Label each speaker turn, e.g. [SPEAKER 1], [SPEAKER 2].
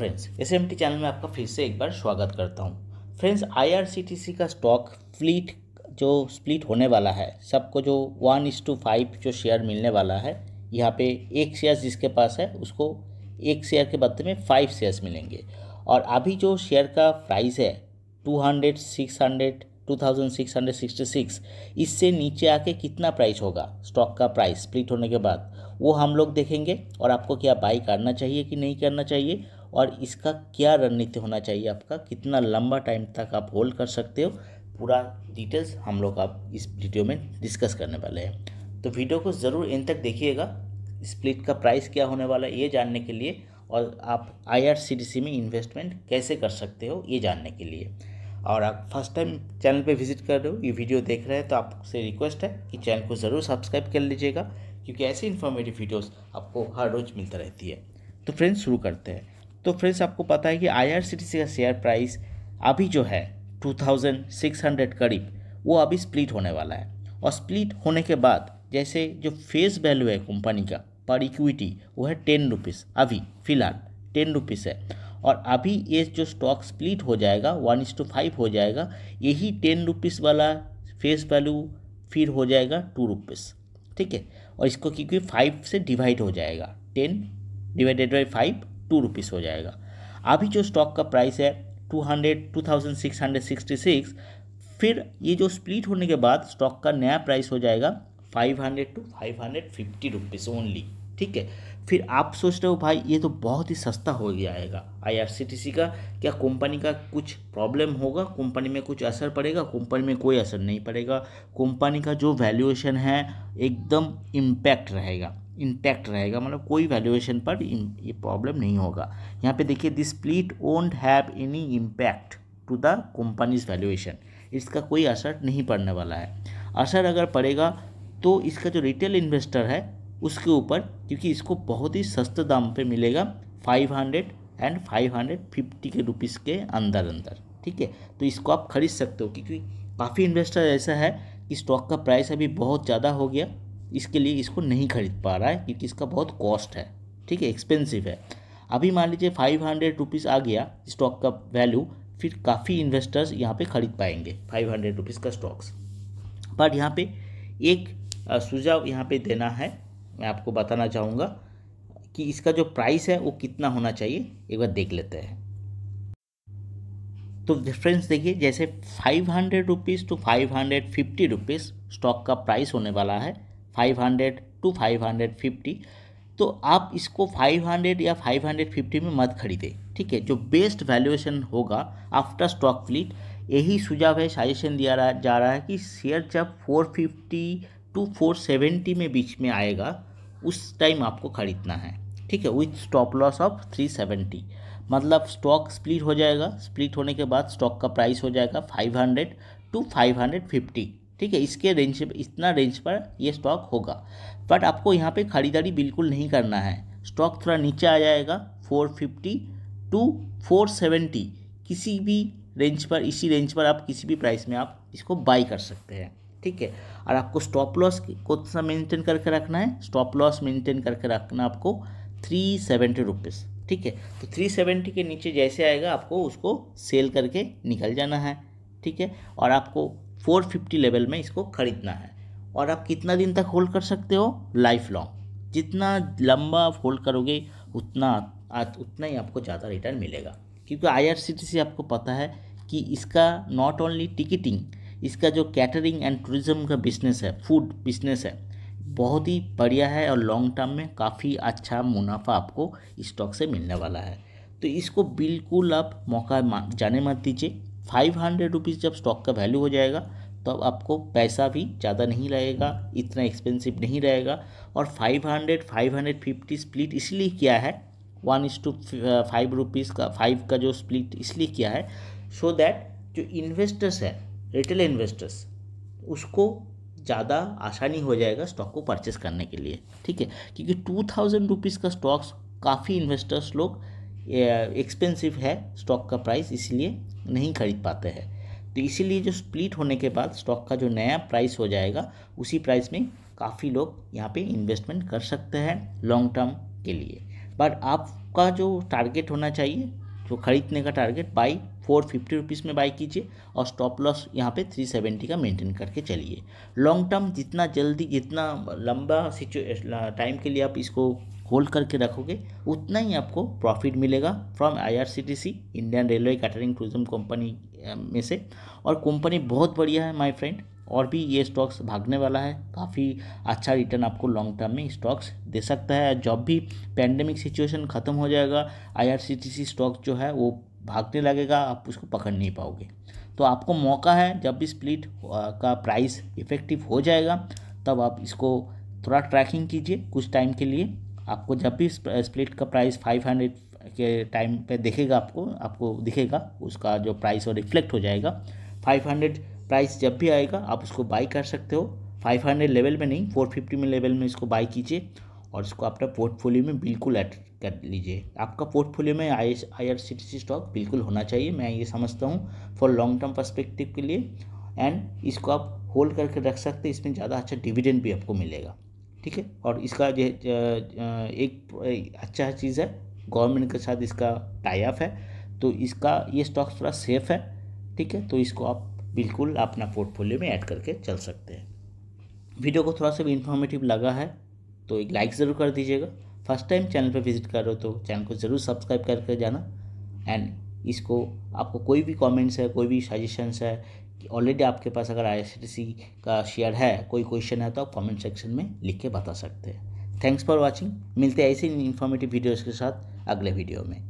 [SPEAKER 1] friends S channel में आपका फिर से एक बार स्वागत करता हूँ फ्रेंड्स आईआरसीटीसी का स्टॉक फ्लीट जो स्प्लिट होने वाला है सबको जो वन इज टू फाइव जो शेयर मिलने वाला है यहाँ पे एक शेयर जिसके पास है उसको एक शेयर के बदले में फाइव शेयर्स मिलेंगे और अभी जो शेयर का प्राइस है two hundred six hundred two thousand six hundred sixty six इससे नीचे आके कितना प्राइस होगा स्टॉक का प्राइस स्प्लिट होने के बाद वो हम लोग देखेंगे और आपको क्या बाई करना चाहिए कि नहीं करना चाहिए और इसका क्या रणनीति होना चाहिए आपका कितना लंबा टाइम तक आप होल्ड कर सकते हो पूरा डिटेल्स हम लोग आप इस वीडियो में डिस्कस करने वाले हैं तो वीडियो को ज़रूर इन तक देखिएगा स्प्लिट का प्राइस क्या होने वाला है ये जानने के लिए और आप आई में इन्वेस्टमेंट कैसे कर सकते हो ये जानने के लिए और आप फर्स्ट टाइम चैनल पे विजिट कर रहे हो ये वीडियो देख रहे हैं तो आपसे रिक्वेस्ट है कि चैनल को ज़रूर सब्सक्राइब कर लीजिएगा क्योंकि ऐसी इन्फॉर्मेटिव वीडियोस आपको हर रोज़ मिलता रहती है तो फ्रेंड्स शुरू करते हैं तो फ्रेंड्स आपको पता है कि आई का शेयर प्राइस अभी जो है 2600 करीब वो अभी स्प्लिट होने वाला है और स्प्लिट होने के बाद जैसे जो फेस वैल्यू है कंपनी का पर इक्विटी वो है टेन रुपीज़ अभी फ़िलहाल टेन रुपीज़ है और अभी ये जो स्टॉक स्प्लिट हो जाएगा वन इंस टू फाइव हो जाएगा यही टेन रुपीज़ वाला फेस वैल्यू फिर हो जाएगा टू रुपीज़ ठीक है और इसको क्योंकि फाइव से डिवाइड हो जाएगा ten divided by five two rupees हो जाएगा अभी जो स्टॉक का प्राइस है two hundred two thousand six hundred sixty six फिर ये जो स्प्लिट होने के बाद स्टॉक का नया प्राइस हो जाएगा five hundred to five hundred fifty rupees only ठीक है फिर आप सोच रहे हो भाई ये तो बहुत ही सस्ता हो जाएगा आईआरसीटीसी का क्या कंपनी का कुछ प्रॉब्लम होगा कंपनी में कुछ असर पड़ेगा कंपनी में कोई असर नहीं पड़ेगा कंपनी का जो वैल्यूएशन है एकदम इम्पैक्ट रहेगा इंटैक्ट रहेगा मतलब कोई वैल्यूएशन पर ये प्रॉब्लम नहीं होगा यहाँ पे देखिए this split won't have any impact to the company's valuation इसका कोई असर नहीं पड़ने वाला है असर अगर पड़ेगा तो इसका जो रिटेल इन्वेस्टर है उसके ऊपर क्योंकि इसको बहुत ही सस्ते दाम पर मिलेगा five hundred and five hundred fifty के रुपीज़ के अंदर अंदर ठीक है तो इसको आप खरीद सकते हो क्योंकि काफ़ी इन्वेस्टर ऐसा है कि स्टॉक का प्राइस अभी बहुत ज़्यादा हो गया इसके लिए इसको नहीं खरीद पा रहा है क्योंकि इसका बहुत कॉस्ट है ठीक है एक्सपेंसिव है अभी मान लीजिए फाइव हंड्रेड रुपीज़ आ गया स्टॉक का वैल्यू फिर काफ़ी इन्वेस्टर्स यहाँ पे खरीद पाएंगे फाइव हंड्रेड रुपीज़ का स्टॉक्स बट यहाँ पे एक सुझाव यहाँ पे देना है मैं आपको बताना चाहूँगा कि इसका जो प्राइस है वो कितना होना चाहिए एक बार देख लेते हैं तो डिफरेंस देखिए जैसे five hundred rupees to five hundred fifty rupees stock का प्राइस होने वाला है 500 टू 550 तो आप इसको 500 या 550 में मत खरीदें ठीक है जो बेस्ट वैल्यूएशन होगा आफ्टर स्टॉक फ्लीट यही सुझाव है सजेशन दिया रहा, जा रहा है कि शेयर जब 450 टू 470 में बीच में आएगा उस टाइम आपको खरीदना है ठीक है विथ स्टॉप लॉस ऑफ 370 मतलब स्टॉक स्प्लिट हो जाएगा स्प्लिट होने के बाद स्टॉक का प्राइस हो जाएगा 500 टू 550 ठीक है इसके रेंज इतना रेंज पर ये स्टॉक होगा बट आपको यहाँ पे ख़रीदारी बिल्कुल नहीं करना है स्टॉक थोड़ा नीचे आ जाएगा 450 टू 470 किसी भी रेंज पर इसी रेंज पर आप किसी भी प्राइस में आप इसको बाई कर सकते हैं ठीक है और आपको स्टॉप लॉस को सा मेनटेन करके रखना है स्टॉप लॉस मेंटेन करके रखना आपको थ्री सेवेंटी रुपीज़ ठीक है तो थ्री सेवेंटी के नीचे जैसे आएगा आपको उसको सेल करके निकल जाना है ठीक है और आपको 450 लेवल में इसको ख़रीदना है और आप कितना दिन तक होल्ड कर सकते हो लाइफ लॉन्ग जितना लंबा आप होल्ड करोगे उतना उतना ही आपको ज़्यादा रिटर्न मिलेगा क्योंकि आईआरसीटीसी आपको पता है कि इसका नॉट ओनली टिकटिंग इसका जो कैटरिंग एंड टूरिज़्म का बिजनेस है फूड बिजनेस है बहुत ही बढ़िया है और लॉन्ग टर्म में काफ़ी अच्छा मुनाफा आपको स्टॉक से मिलने वाला है तो इसको बिल्कुल आप मौका जाने मत दीजिए फाइव हंड्रेड रुपीज़ जब स्टॉक का वैल्यू हो जाएगा तो अब आपको पैसा भी ज़्यादा नहीं लगेगा इतना एक्सपेंसिव नहीं रहेगा और five hundred five hundred fifty split इसलिए किया है one is to five rupees का फाइव का जो स्प्लिट इसलिए किया है सो so दैट जो इन्वेस्टर्स है रिटेल इन्वेस्टर्स उसको ज़्यादा आसानी हो जाएगा स्टॉक को परचेस करने के लिए ठीक है क्योंकि टू थाउजेंड रुपीज़ का स्टॉक्स काफ़ी इन्वेस्टर्स लोग एक्सपेंसिव uh, है स्टॉक का प्राइस इसलिए नहीं खरीद पाते हैं तो इसीलिए जो स्प्लिट होने के बाद स्टॉक का जो नया प्राइस हो जाएगा उसी प्राइस में काफ़ी लोग यहाँ पे इन्वेस्टमेंट कर सकते हैं लॉन्ग टर्म के लिए बट आपका जो टारगेट होना चाहिए जो खरीदने का target buy four fifty rupees में बाई कीजिए और स्टॉप लॉस यहाँ पे थ्री सेवेंटी का मेंटेन करके चलिए लॉन्ग टर्म जितना जल्दी जितना लंबा टाइम के लिए आप इसको होल्ड करके रखोगे उतना ही आपको प्रॉफिट मिलेगा from IRCTC Indian railway catering tourism company में से और कंपनी बहुत बढ़िया है माय फ्रेंड और भी ये स्टॉक्स भागने वाला है काफ़ी अच्छा रिटर्न आपको लॉन्ग टर्म में स्टॉक्स दे सकता है जब भी पैंडेमिक सिचुएशन ख़त्म हो जाएगा आई स्टॉक जो है वो भागने लगेगा आप उसको पकड़ नहीं पाओगे तो आपको मौका है जब भी स्प्लिट का प्राइस इफेक्टिव हो जाएगा तब आप इसको थोड़ा ट्रैकिंग कीजिए कुछ टाइम के लिए आपको जब भी स्प्लिट का प्राइस फाइव हंड्रेड के टाइम पे देखेगा आपको आपको दिखेगा उसका जो प्राइस वो रिफ्लेक्ट हो जाएगा फाइव हंड्रेड प्राइस जब भी आएगा आप उसको बाई कर सकते हो फाइव हंड्रेड लेवल में नहीं फोर फिफ्टी में लेवल में इसको बाई कीजिए और इसको अपना पोर्टफोलियो में बिल्कुल ऐड कर लीजिए आपका पोर्टफोलियो में आई आई स्टॉक बिल्कुल होना चाहिए मैं ये समझता हूँ फॉर लॉन्ग टर्म पर्सपेक्टिव के लिए एंड इसको आप होल्ड करके रख सकते हैं इसमें ज़्यादा अच्छा डिविडेंड भी आपको मिलेगा ठीक है और इसका जो एक अच्छा चीज़ है गवर्नमेंट के साथ इसका टाइप है तो इसका ये स्टॉक्स थोड़ा सेफ है ठीक है तो इसको आप बिल्कुल अपना पोर्टफोलियो में ऐड करके चल सकते हैं वीडियो को थोड़ा सा भी इन्फॉर्मेटिव लगा है तो एक लाइक ज़रूर कर दीजिएगा फर्स्ट टाइम चैनल पर विजिट कर रहे हो तो चैनल को ज़रूर सब्सक्राइब करके जाना एंड इसको आपको कोई भी कमेंट्स है कोई भी सजेशंस है ऑलरेडी आपके पास अगर आई का शेयर है कोई क्वेश्चन है तो आप कमेंट सेक्शन में लिख के बता सकते हैं थैंक्स फॉर वॉचिंग मिलते हैं ऐसे इन्फॉर्मेटिव वीडियोज़ के साथ अगले वीडियो में